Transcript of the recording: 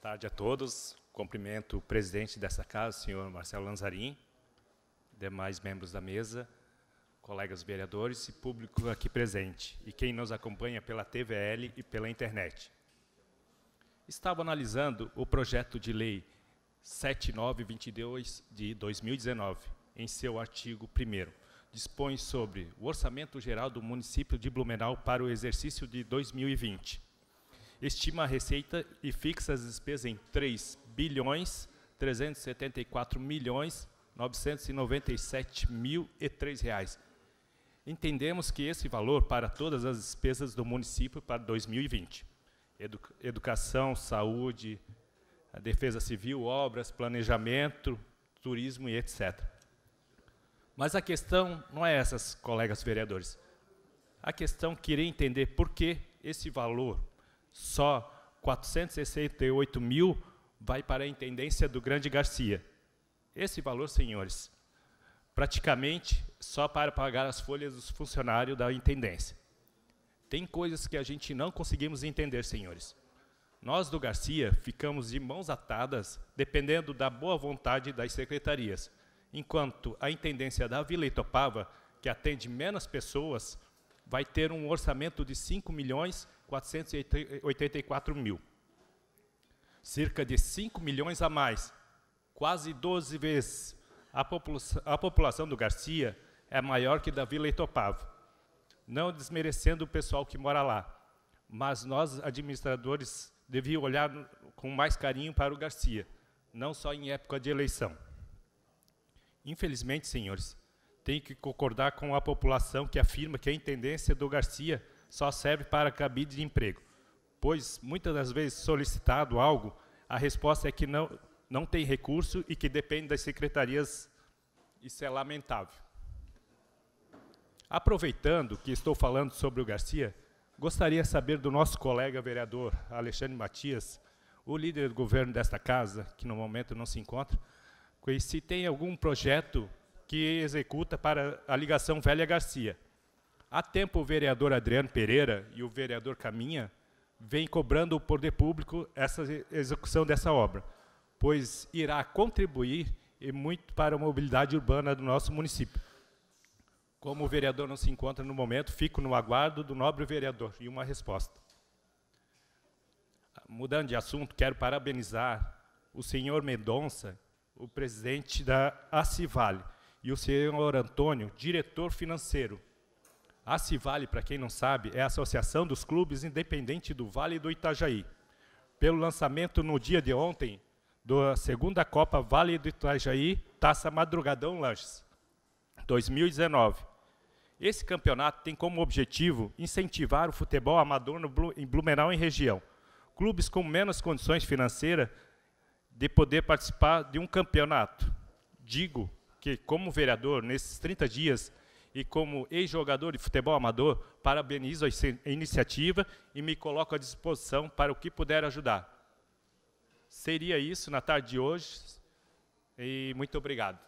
Boa tarde a todos. Cumprimento o presidente dessa casa, o senhor Marcelo Lanzarin, demais membros da mesa, colegas vereadores e público aqui presente, e quem nos acompanha pela TVL e pela internet. Estava analisando o projeto de lei 7922 de 2019, em seu artigo 1 dispõe sobre o orçamento geral do município de Blumenau para o exercício de 2020 estima a receita e fixa as despesas em 3 bilhões 374 milhões 997 mil e três reais. Entendemos que esse valor para todas as despesas do município para 2020. Edu educação, saúde, defesa civil, obras, planejamento, turismo e etc. Mas a questão não é essas, colegas vereadores. A questão queria entender por que esse valor só 468 mil vai para a intendência do Grande Garcia. Esse valor, senhores, praticamente só para pagar as folhas dos funcionários da intendência. Tem coisas que a gente não conseguimos entender, senhores. Nós do Garcia ficamos de mãos atadas, dependendo da boa vontade das secretarias, enquanto a intendência da Vila Itopava, que atende menos pessoas, vai ter um orçamento de 5 milhões 484 mil. Cerca de 5 milhões a mais, quase 12 vezes. A, popula a população do Garcia é maior que da Vila Itopava. Não desmerecendo o pessoal que mora lá, mas nós, administradores, devíamos olhar com mais carinho para o Garcia, não só em época de eleição. Infelizmente, senhores, tenho que concordar com a população que afirma que a intendência do Garcia só serve para cabide de emprego, pois muitas das vezes solicitado algo, a resposta é que não, não tem recurso e que depende das secretarias. Isso é lamentável. Aproveitando que estou falando sobre o Garcia, gostaria de saber do nosso colega vereador Alexandre Matias, o líder do governo desta casa, que no momento não se encontra, se tem algum projeto que executa para a ligação Velha Garcia. Há tempo o vereador Adriano Pereira e o vereador Caminha vêm cobrando o poder público essa execução dessa obra, pois irá contribuir e muito para a mobilidade urbana do nosso município. Como o vereador não se encontra no momento, fico no aguardo do nobre vereador e uma resposta. Mudando de assunto, quero parabenizar o senhor Mendonça, o presidente da Acivale, e o senhor Antônio, diretor financeiro, a Civale, para quem não sabe, é a Associação dos Clubes Independente do Vale do Itajaí. Pelo lançamento no dia de ontem da segunda Copa Vale do Itajaí, Taça Madrugadão Lanches, 2019. Esse campeonato tem como objetivo incentivar o futebol amador em Blumenau e região. Clubes com menos condições financeiras de poder participar de um campeonato. Digo que, como vereador, nesses 30 dias, e como ex-jogador de futebol amador, parabenizo a iniciativa e me coloco à disposição para o que puder ajudar. Seria isso na tarde de hoje e muito obrigado.